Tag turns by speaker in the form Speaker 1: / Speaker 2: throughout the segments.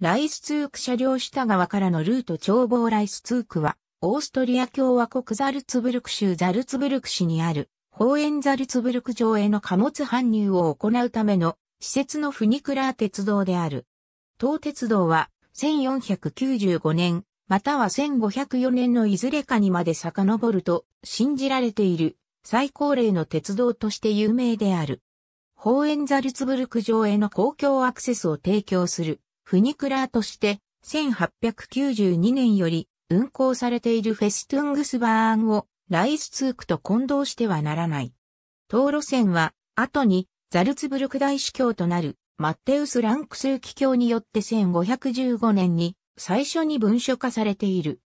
Speaker 1: ライスツーク車両下側からのルート眺望ライスツークは、オーストリア共和国ザルツブルク州ザルツブルク市にある、ホーエンザルツブルク城への貨物搬入を行うための施設のフニクラー鉄道である。東鉄道は1495年、または1504年のいずれかにまで遡ると信じられている最高齢の鉄道として有名である。ホーエンザルツブルク城への公共アクセスを提供するフニクラーとして、1892年より運行されているフェストゥングスバーンをライスツークと混同してはならない。東路線は、後にザルツブルク大主教となるマッテウス・ランクスキ教によって1515年に最初に文書化されている。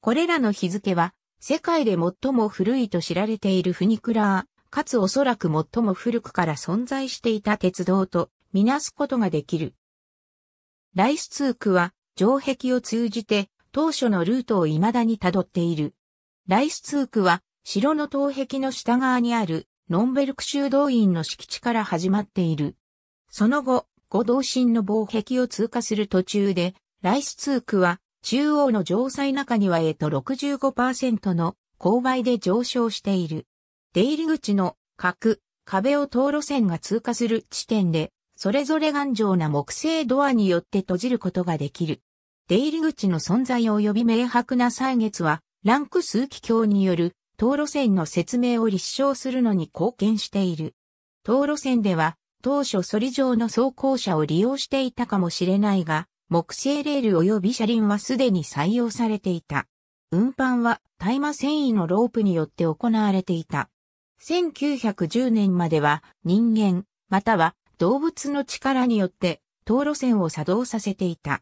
Speaker 1: これらの日付は、世界で最も古いと知られているフニクラー、かつおそらく最も古くから存在していた鉄道とみなすことができる。ライスツークは城壁を通じて当初のルートを未だに辿っている。ライスツークは城の東壁の下側にあるノンベルク修道院の敷地から始まっている。その後、五道神の防壁を通過する途中で、ライスツークは中央の城塞中庭へと65%の勾配で上昇している。出入り口の角、壁を通路線が通過する地点でそれぞれ頑丈な木製ドアによって閉じることができる。出入り口の存在及び明白な歳月は、ランク数機橋による、東路線の説明を立証するのに貢献している。東路線では、当初そリ状の走行車を利用していたかもしれないが、木製レール及び車輪はすでに採用されていた。運搬は大麻繊維のロープによって行われていた。1910年までは人間、または動物の力によって、道路線を作動させていた。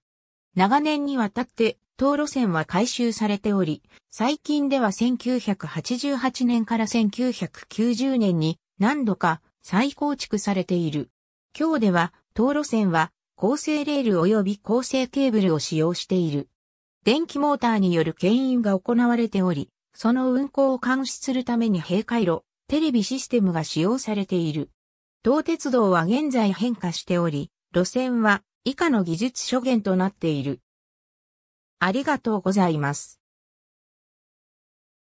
Speaker 1: 長年にわたって、道路線は改修されており、最近では1988年から1990年に何度か再構築されている。今日では、道路線は構成レール及び構成ケーブルを使用している。電気モーターによる牽引が行われており、その運行を監視するために閉回路、テレビシステムが使用されている。東鉄道は現在変化しており、路線は以下の技術諸元となっている。ありがとうございます。